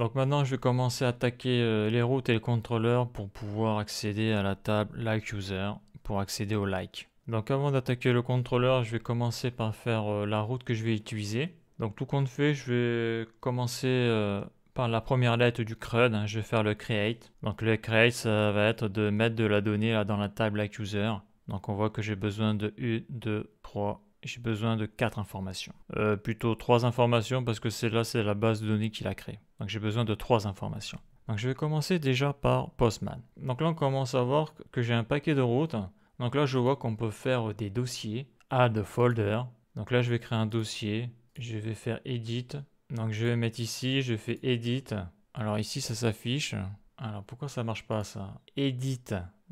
Donc maintenant je vais commencer à attaquer euh, les routes et le contrôleur pour pouvoir accéder à la table like user pour accéder au like. Donc avant d'attaquer le contrôleur je vais commencer par faire euh, la route que je vais utiliser. Donc tout compte fait je vais commencer euh, par la première lettre du CRUD, hein. je vais faire le create. Donc le create ça va être de mettre de la donnée dans la table like user. Donc on voit que j'ai besoin de u, 2, 3, j'ai besoin de quatre informations. plutôt 3 informations parce que celle-là c'est la base de données qu'il a créée. Donc j'ai besoin de trois informations. Donc je vais commencer déjà par Postman. Donc là on commence à voir que j'ai un paquet de routes. Donc là je vois qu'on peut faire des dossiers, add folder. Donc là je vais créer un dossier, je vais faire edit. Donc je vais mettre ici, je fais edit. Alors ici ça s'affiche. Alors pourquoi ça marche pas ça Edit.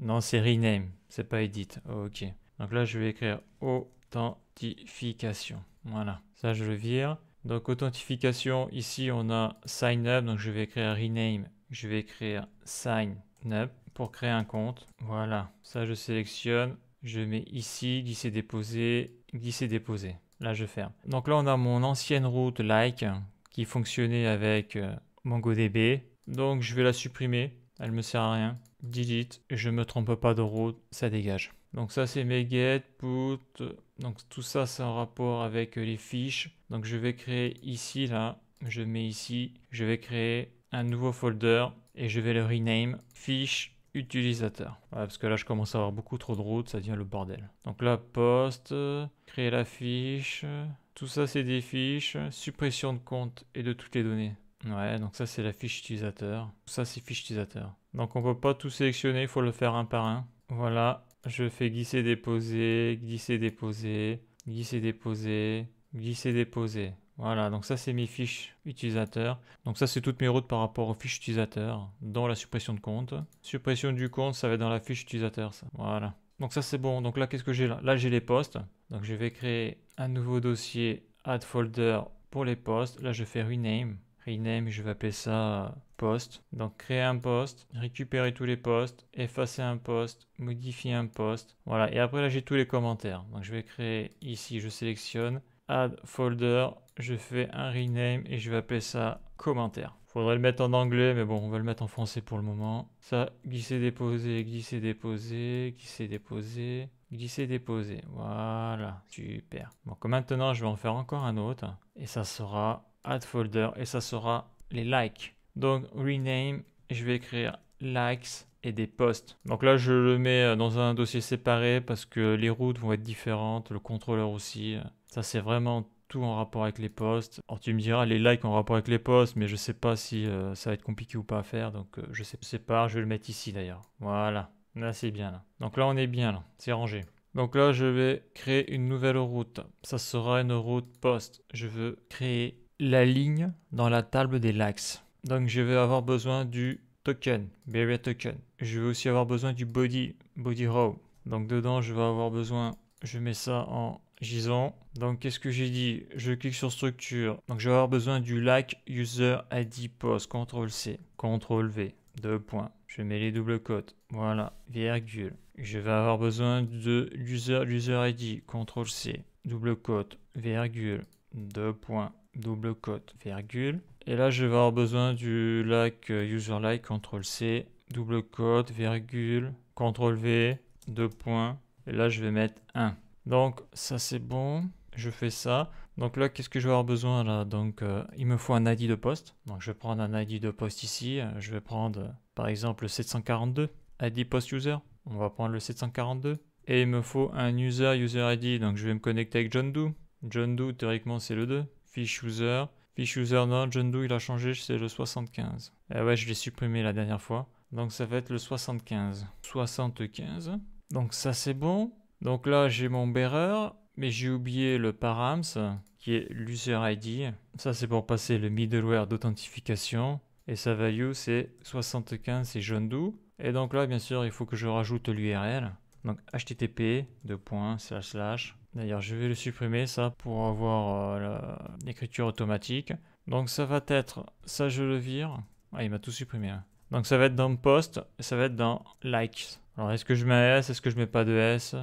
Non c'est rename, c'est pas edit. ok. Donc là je vais écrire authentification. Voilà, ça je le vire. Donc authentification, ici on a sign up, donc je vais écrire rename, je vais écrire sign up pour créer un compte. Voilà, ça je sélectionne, je mets ici, glisser déposer, glisser déposer. Là je ferme. Donc là on a mon ancienne route like qui fonctionnait avec euh, MongoDB. Donc je vais la supprimer, elle me sert à rien. Delete, je me trompe pas de route, ça dégage. Donc ça c'est mes get, put, donc tout ça c'est en rapport avec euh, les fiches. Donc je vais créer ici, là, je mets ici, je vais créer un nouveau folder et je vais le rename fiche utilisateur. parce que là je commence à avoir beaucoup trop de routes, ça devient le bordel. Donc là post, créer la fiche, tout ça c'est des fiches, suppression de compte et de toutes les données. Ouais, donc ça c'est la fiche utilisateur. Ça c'est fiche utilisateur. Donc on peut pas tout sélectionner, il faut le faire un par un. Voilà, je fais glisser, déposer, glisser, déposer, glisser, déposer, glisser, déposer. Voilà, donc ça c'est mes fiches utilisateurs. Donc ça c'est toutes mes routes par rapport aux fiches utilisateurs dans la suppression de compte. Suppression du compte, ça va être dans la fiche utilisateur. Ça. Voilà. Donc ça c'est bon. Donc là qu'est-ce que j'ai là Là j'ai les postes. Donc je vais créer un nouveau dossier add folder pour les postes. Là je fais rename. Rename, je vais appeler ça post. Donc créer un post, récupérer tous les posts, effacer un post, modifier un post. Voilà, et après là j'ai tous les commentaires. Donc je vais créer ici, je sélectionne, add folder, je fais un rename et je vais appeler ça commentaire. Faudrait le mettre en anglais, mais bon, on va le mettre en français pour le moment. Ça, glisser, déposer, glisser, déposer, glisser, déposer, glisser, déposer. Voilà, super. Donc maintenant, je vais en faire encore un autre. Et ça sera add folder et ça sera les likes. Donc rename, je vais écrire likes et des posts. Donc là, je le mets euh, dans un dossier séparé parce que les routes vont être différentes, le contrôleur aussi. Ça, c'est vraiment tout en rapport avec les posts. Alors tu me diras les likes en rapport avec les posts, mais je sais pas si euh, ça va être compliqué ou pas à faire, donc euh, je sais sépare, je vais le mettre ici d'ailleurs. Voilà, là c'est bien là. Donc là on est bien là, c'est rangé. Donc là je vais créer une nouvelle route. Ça sera une route post. Je veux créer la ligne dans la table des likes. Donc je vais avoir besoin du token, bearer token. Je vais aussi avoir besoin du body, body row. Donc dedans, je vais avoir besoin, je mets ça en JSON. Donc qu'est-ce que j'ai dit Je clique sur structure. Donc je vais avoir besoin du like user ID post, CTRL C, CTRL V, deux points. Je mets les doubles cotes, voilà, virgule. Je vais avoir besoin de l'user user ID, CTRL C, double cote, virgule, deux points, double cote, virgule. Et là, je vais avoir besoin du like euh, userLike, CTRL-C, double code, virgule, CTRL-V, deux points. Et là, je vais mettre 1. Donc, ça, c'est bon. Je fais ça. Donc là, qu'est-ce que je vais avoir besoin là Donc, euh, il me faut un ID de poste. Donc, je vais prendre un ID de poste ici. Euh, je vais prendre, par exemple, le 742. ID post user. On va prendre le 742. Et il me faut un user user ID. Donc, je vais me connecter avec John Doe. John Doe, théoriquement, c'est le 2. Fish user. Fish John Doe, il a changé, c'est le 75. Ah eh ouais, je l'ai supprimé la dernière fois. Donc ça va être le 75. 75. Donc ça c'est bon. Donc là j'ai mon bearer, mais j'ai oublié le params qui est l'user ID. Ça c'est pour passer le middleware d'authentification. Et sa value c'est 75, c'est John Doe. Et donc là bien sûr il faut que je rajoute l'URL. Donc http://. D'ailleurs, je vais le supprimer ça pour avoir euh, l'écriture automatique. Donc ça va être, ça je le vire. Ah, il m'a tout supprimé. Hein. Donc ça va être dans post, ça va être dans likes. Alors est-ce que je mets un S, est-ce que je mets pas de S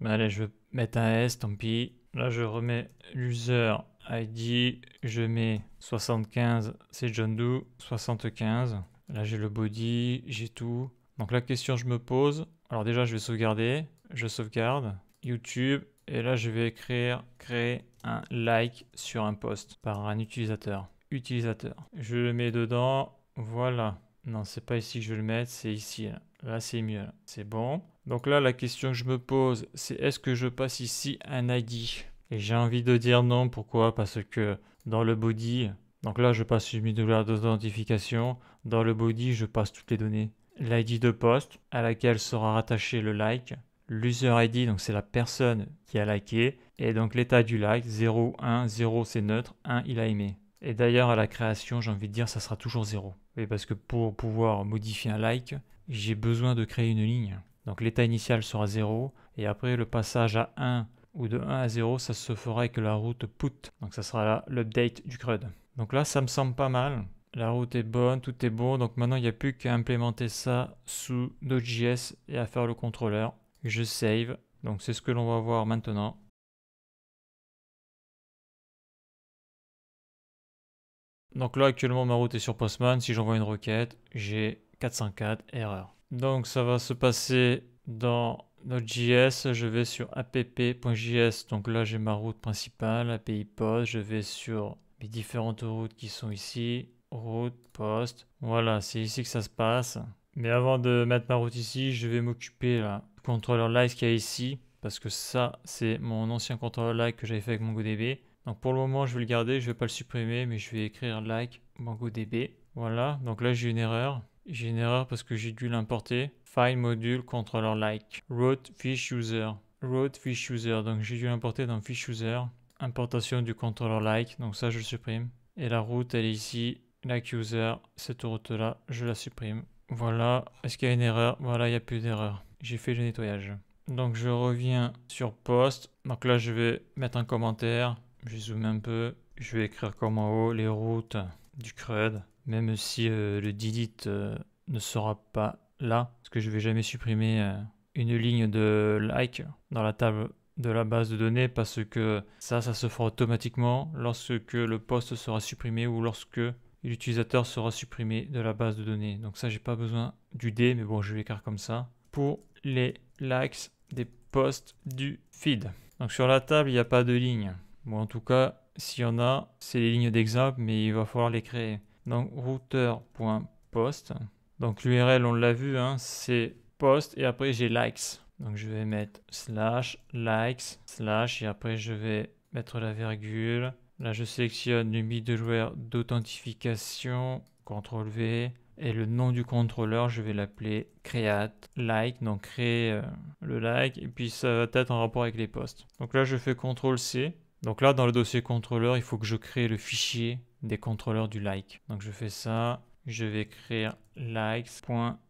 Mais ben, allez, je vais mettre un S, tant pis. Là, je remets l'user ID, je mets 75, c'est John Doe, 75. Là, j'ai le body, j'ai tout. Donc la question je me pose, alors déjà, je vais sauvegarder, je sauvegarde. YouTube, et là, je vais écrire créer un like sur un post par un utilisateur. Utilisateur. Je le mets dedans. Voilà. Non, c'est pas ici que je vais le mettre, c'est ici. Là, c'est mieux. C'est bon. Donc là, la question que je me pose, c'est est-ce que je passe ici un ID Et j'ai envie de dire non. Pourquoi Parce que dans le body, donc là, je passe une dollars d'authentification. Dans le body, je passe toutes les données. L'ID de poste à laquelle sera rattaché le like l'user ID, donc c'est la personne qui a liké, et donc l'état du like, 0, 1, 0 c'est neutre, 1 il a aimé. Et d'ailleurs à la création, j'ai envie de dire, ça sera toujours 0. Oui, parce que pour pouvoir modifier un like, j'ai besoin de créer une ligne. Donc l'état initial sera 0, et après le passage à 1 ou de 1 à 0, ça se fera avec la route put. Donc ça sera là l'update du CRUD. Donc là, ça me semble pas mal. La route est bonne, tout est bon. Donc maintenant, il n'y a plus qu'à implémenter ça sous Node.js et à faire le contrôleur je save. Donc c'est ce que l'on va voir maintenant. Donc là actuellement ma route est sur Postman. Si j'envoie une requête, j'ai 404 erreur. Donc ça va se passer dans notre JS. Je vais sur app.js. Donc là j'ai ma route principale, API Post. Je vais sur les différentes routes qui sont ici. Route, post. Voilà, c'est ici que ça se passe. Mais avant de mettre ma route ici, je vais m'occuper là contrôleur like qui a ici, parce que ça, c'est mon ancien contrôleur like que j'avais fait avec MongoDB. Donc pour le moment, je vais le garder, je vais pas le supprimer, mais je vais écrire like MongoDB. Voilà, donc là j'ai une erreur. J'ai une erreur parce que j'ai dû l'importer. File module controller like. Route fish user. Route fish user. Donc j'ai dû l'importer dans fish user. Importation du contrôleur like. Donc ça, je le supprime. Et la route, elle est ici. Like user. Cette route-là, je la supprime. Voilà. Est-ce qu'il y a une erreur Voilà, il n'y a plus d'erreur j'ai fait le nettoyage. Donc je reviens sur post. Donc là je vais mettre un commentaire. Je zoome un peu. Je vais écrire comme en haut les routes du CRUD. Même si euh, le delete euh, ne sera pas là. Parce que je vais jamais supprimer euh, une ligne de like dans la table de la base de données parce que ça, ça se fera automatiquement lorsque le poste sera supprimé ou lorsque l'utilisateur sera supprimé de la base de données. Donc ça, j'ai pas besoin du D, mais bon, je vais écrire comme ça pour les likes des posts du feed. Donc sur la table, il n'y a pas de ligne. Bon, en tout cas, s'il y en a, c'est les lignes d'exemple, mais il va falloir les créer. Donc router.post. Donc l'URL, on l'a vu, hein, c'est post et après j'ai likes. Donc je vais mettre slash likes slash et après je vais mettre la virgule. Là, je sélectionne le middleware d'authentification, CTRL V, et le nom du contrôleur, je vais l'appeler create like, donc créer euh, le like, et puis ça va être en rapport avec les posts. Donc là, je fais contrôle C. Donc là, dans le dossier contrôleur, il faut que je crée le fichier des contrôleurs du like. Donc je fais ça, je vais créer « likes.js.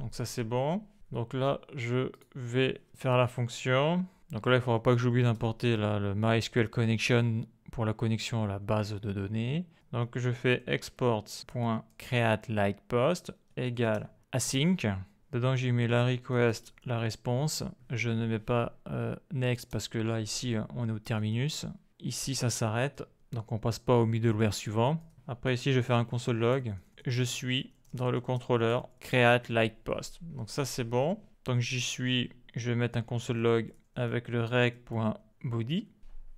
Donc ça, c'est bon. Donc là, je vais faire la fonction. Donc là, il ne faudra pas que j'oublie d'importer le MySQL Connection pour la connexion à la base de données. Donc je fais export.createLikePost égale async. Dedans, j'y mets la request, la réponse. Je ne mets pas euh, next parce que là, ici, on est au terminus. Ici, ça s'arrête. Donc, on passe pas au middleware suivant. Après, ici, je fais un console.log. Je suis dans le contrôleur create Donc, ça, c'est bon. Donc, j'y suis. Je vais mettre un console log avec le rec.body.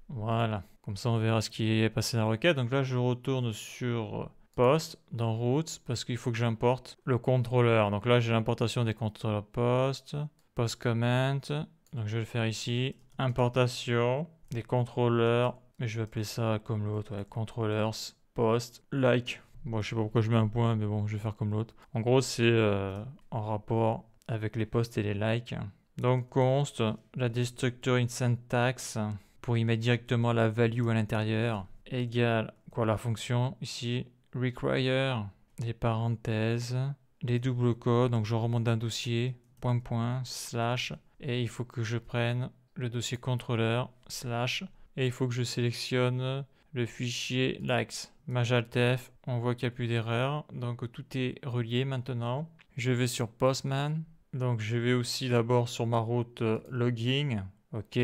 Voilà, comme ça on verra ce qui est passé dans la requête. Donc là je retourne sur post dans routes parce qu'il faut que j'importe le contrôleur. Donc là j'ai l'importation des contrôleurs post, post comment. Donc je vais le faire ici, importation des contrôleurs, mais je vais appeler ça comme l'autre, contrôleurs post like. Bon, je sais pas pourquoi je mets un point, mais bon, je vais faire comme l'autre. En gros, c'est euh, en rapport avec les posts et les likes. Donc const la destructuring in syntax pour y mettre directement la value à l'intérieur égale quoi la fonction ici require les parenthèses les doubles codes donc je remonte d'un dossier point point slash et il faut que je prenne le dossier contrôleur slash et il faut que je sélectionne le fichier lax majaltf on voit qu'il n'y a plus d'erreur donc tout est relié maintenant je vais sur postman donc je vais aussi d'abord sur ma route euh, logging ok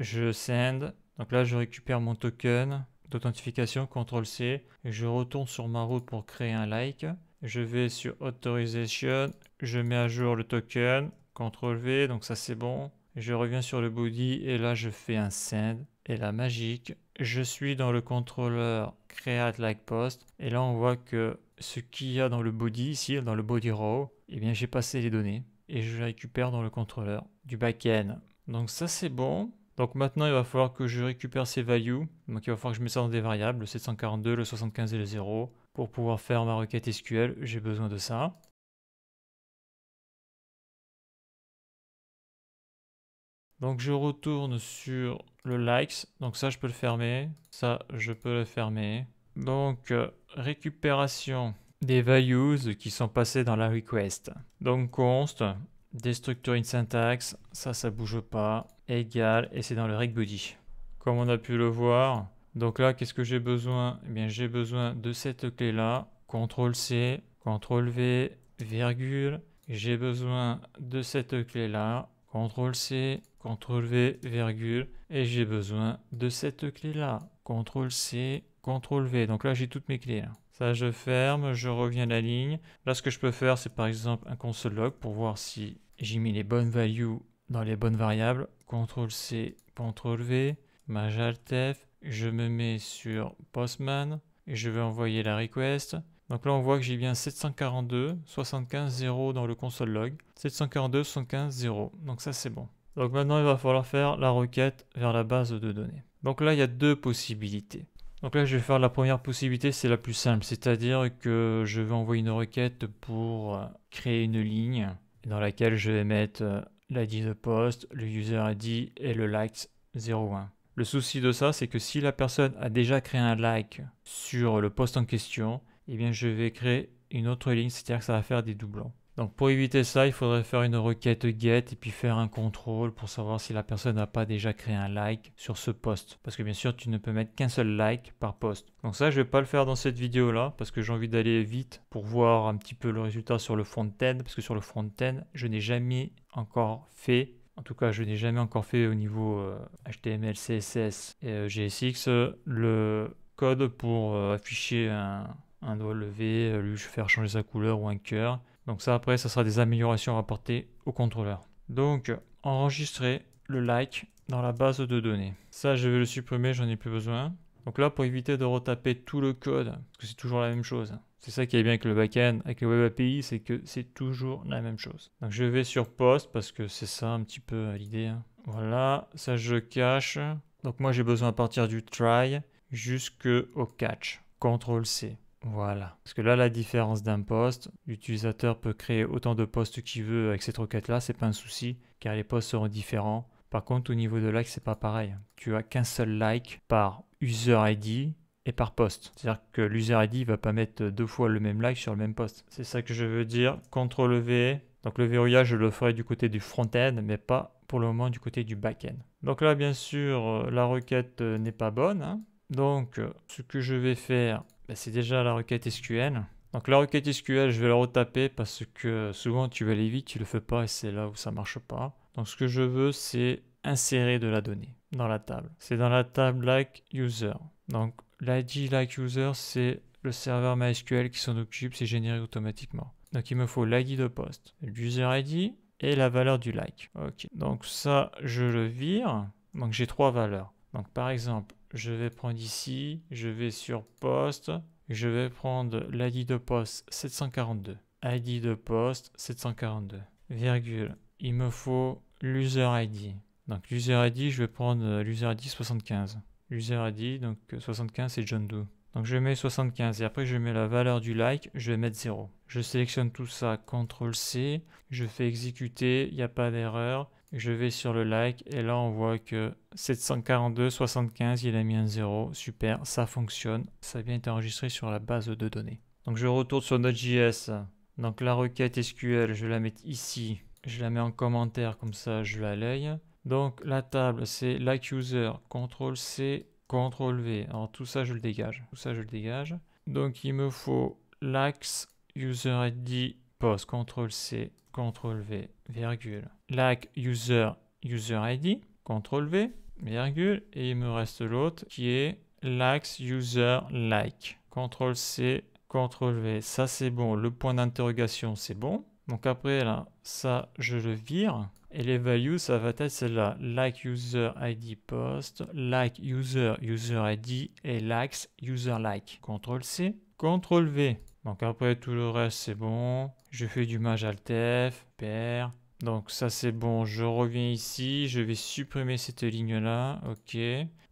je send. Donc là, je récupère mon token d'authentification, CTRL-C. Je retourne sur ma route pour créer un like. Je vais sur Authorization. Je mets à jour le token. CTRL-V, donc ça c'est bon. Je reviens sur le body et là, je fais un send. Et la magique, je suis dans le contrôleur Create Like Post. Et là, on voit que ce qu'il y a dans le body ici, dans le body row, eh bien, j'ai passé les données et je les récupère dans le contrôleur du backend. Donc ça, c'est bon. Donc maintenant, il va falloir que je récupère ces values. Donc il va falloir que je mette ça dans des variables, le 742, le 75 et le 0. Pour pouvoir faire ma requête SQL, j'ai besoin de ça. Donc je retourne sur le likes. Donc ça, je peux le fermer. Ça, je peux le fermer. Donc euh, récupération des values qui sont passées dans la request. Donc const Destructuring une syntaxe, ça, ça bouge pas. Égal, et c'est dans le reg body. Comme on a pu le voir, donc là, qu'est-ce que j'ai besoin Eh bien, j'ai besoin de cette clé-là. CTRL-C, CTRL-V, virgule. J'ai besoin de cette clé-là. CTRL-C, CTRL-V, virgule. Et j'ai besoin de cette clé-là. CTRL-C, CTRL-V. Donc là, j'ai toutes mes clés je ferme, je reviens à la ligne. Là, ce que je peux faire, c'est par exemple un console log pour voir si j'ai mis les bonnes values dans les bonnes variables. CTRL-C, CTRL-V, alt Je me mets sur Postman et je vais envoyer la request. Donc là, on voit que j'ai bien 742, 75, 0 dans le console log. 742, 75, 0. Donc ça, c'est bon. Donc maintenant, il va falloir faire la requête vers la base de données. Donc là, il y a deux possibilités. Donc là, je vais faire la première possibilité, c'est la plus simple, c'est-à-dire que je vais envoyer une requête pour euh, créer une ligne dans laquelle je vais mettre euh, l'ID de poste, le user ID et le likes 01. Le souci de ça, c'est que si la personne a déjà créé un like sur le poste en question, eh bien je vais créer une autre ligne, c'est-à-dire que ça va faire des doublons. Donc pour éviter ça, il faudrait faire une requête get et puis faire un contrôle pour savoir si la personne n'a pas déjà créé un like sur ce poste. Parce que bien sûr, tu ne peux mettre qu'un seul like par poste. Donc ça, je vais pas le faire dans cette vidéo là parce que j'ai envie d'aller vite pour voir un petit peu le résultat sur le front-end. Parce que sur le front-end, je n'ai jamais encore fait en tout cas, je n'ai jamais encore fait au niveau HTML, euh, CSS et euh, GSX euh, le code pour afficher un, un doigt levé, lui faire changer sa couleur ou un cœur. Donc ça après, ça sera des améliorations rapportées au contrôleur. Donc enregistrer le like dans la base de données. Ça, je vais le supprimer, j'en ai plus besoin. Donc là, pour éviter de retaper tout le code, parce que c'est toujours la même chose. C'est ça qui est bien avec le backend, avec le web API, c'est que c'est toujours la même chose. Donc je vais sur post parce que c'est ça un petit peu l'idée. Hein. Voilà, ça je cache. Donc moi j'ai besoin à partir du try jusqu'au catch. CTRL C. Voilà. Parce que là, la différence d'un poste, l'utilisateur peut créer autant de postes qu'il veut avec cette requête-là, c'est pas un souci, car les postes seront différents. Par contre, au niveau de like, c'est pas pareil. Tu as qu'un seul like par user ID et par poste. C'est-à-dire que l'user ID va pas mettre deux fois le même like sur le même poste. C'est ça que je veux dire. CTRL V. Donc le verrouillage, je le ferai du côté du front-end, mais pas pour le moment du côté du back-end. Donc là, bien sûr, euh, la requête euh, n'est pas bonne. Hein. Donc, euh, ce que je vais faire, bah, c'est déjà la requête SQL. Donc la requête SQL, je vais la retaper parce que souvent tu vas aller vite, tu le fais pas et c'est là où ça marche pas. Donc ce que je veux, c'est insérer de la donnée dans la table. C'est dans la table like user. Donc l'ID like user, c'est le serveur MySQL qui s'en occupe, c'est généré automatiquement. Donc il me faut l'ID de poste, l'user ID et la valeur du like. Ok, donc ça je le vire. Donc j'ai trois valeurs. Donc par exemple, je vais prendre ici, je vais sur poste, je vais prendre l'ID de poste 742. ID de poste 742, virgule, il me faut l'user ID. Donc l'user ID, je vais prendre euh, l'user ID 75. L'user ID, donc 75 euh, c'est John Doe. Donc je mets 75 et après je mets la valeur du like, je vais mettre 0. Je sélectionne tout ça, CTRL C, je fais exécuter, il n'y a pas d'erreur. Je vais sur le like et là on voit que 742, 75, il a mis un zéro. Super, ça fonctionne. Ça a bien été enregistré sur la base de données. Donc je retourne sur Node.js. Donc la requête SQL, je la mets ici. Je la mets en commentaire comme ça, je la l'œil. Donc la table, c'est user, CTRL C, CTRL V. Alors tout ça, je le dégage. Tout ça, je le dégage. Donc il me faut lax user ID post CTRL-C, CTRL-V, virgule, like user, user ID, CTRL-V, virgule, et il me reste l'autre qui est lax user like. CTRL-C, CTRL-V, ça c'est bon, le point d'interrogation c'est bon. Donc après là, ça je le vire. Et les values, ça va être celle-là, like user ID post, like user user ID et lax user like. CTRL C, CTRL V. Donc après tout le reste c'est bon. Je fais du mage altef, pair. Donc ça c'est bon, je reviens ici, je vais supprimer cette ligne là, ok.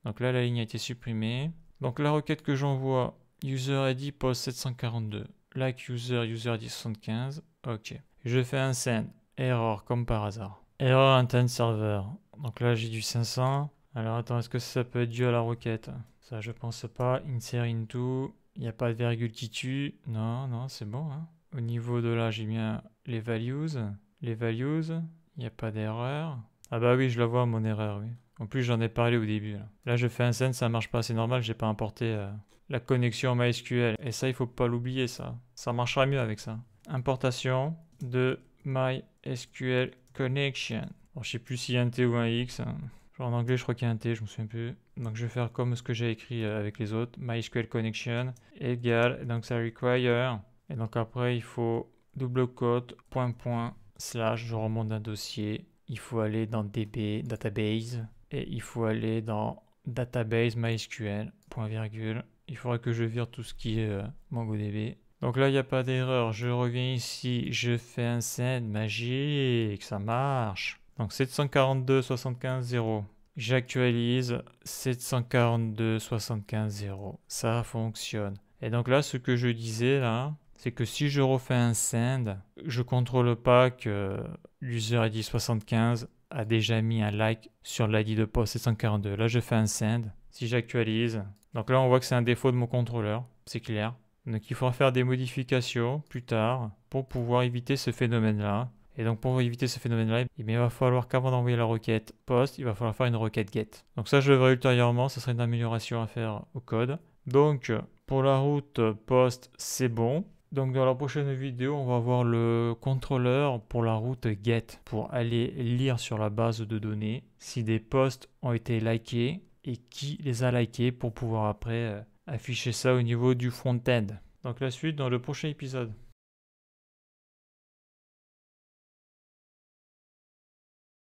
Donc là la ligne a été supprimée. Donc la requête que j'envoie, user ID post 742, like user, user ID 75, ok. Je fais un send, Error, comme par hasard. Error intent server, donc là j'ai du 500. Alors attends, est-ce que ça peut être dû à la requête Ça je pense pas, insert into, il n'y a pas de virgule qui tue. Non, non, c'est bon. Hein. Au niveau de là, j'ai bien les values. Les values, il n'y a pas d'erreur. Ah bah oui, je la vois, mon erreur, oui. En plus, j'en ai parlé au début. Là. je fais un send, ça marche pas, c'est normal, j'ai pas importé euh, la connexion MySQL. Et ça, il faut pas l'oublier, ça. Ça marchera mieux avec ça. Importation de MySQL connection. je sais plus s'il y a un T ou un X. Hein. Genre, en anglais, je crois qu'il y a un T, je me souviens plus. Donc je vais faire comme ce que j'ai écrit euh, avec les autres, MySQL connection égale, donc ça require, et donc après il faut double quote, point point, slash, je remonte un dossier, il faut aller dans DB, database, et il faut aller dans database MySQL, point virgule, il faudrait que je vire tout ce qui est euh, MongoDB. Donc là, il n'y a pas d'erreur. Je reviens ici, je fais un send magique, ça marche. Donc 742 75 0. J'actualise 742 75 Ça fonctionne. Et donc là, ce que je disais là, c'est que si je refais un send, je contrôle pas que l'user ID 75 a déjà mis un like sur l'ID de post 742. Là, je fais un send. Si j'actualise, donc là, on voit que c'est un défaut de mon contrôleur. C'est clair. Donc il faudra faire des modifications plus tard pour pouvoir éviter ce phénomène-là. Et donc pour éviter ce phénomène-là, il va falloir qu'avant d'envoyer la requête post, il va falloir faire une requête get. Donc ça, je le verrai ultérieurement, ça serait une amélioration à faire au code. Donc pour la route post, c'est bon. Donc dans la prochaine vidéo, on va voir le contrôleur pour la route get, pour aller lire sur la base de données si des posts ont été likés et qui les a likés pour pouvoir après euh, afficher ça au niveau du front-end. Donc la suite dans le prochain épisode.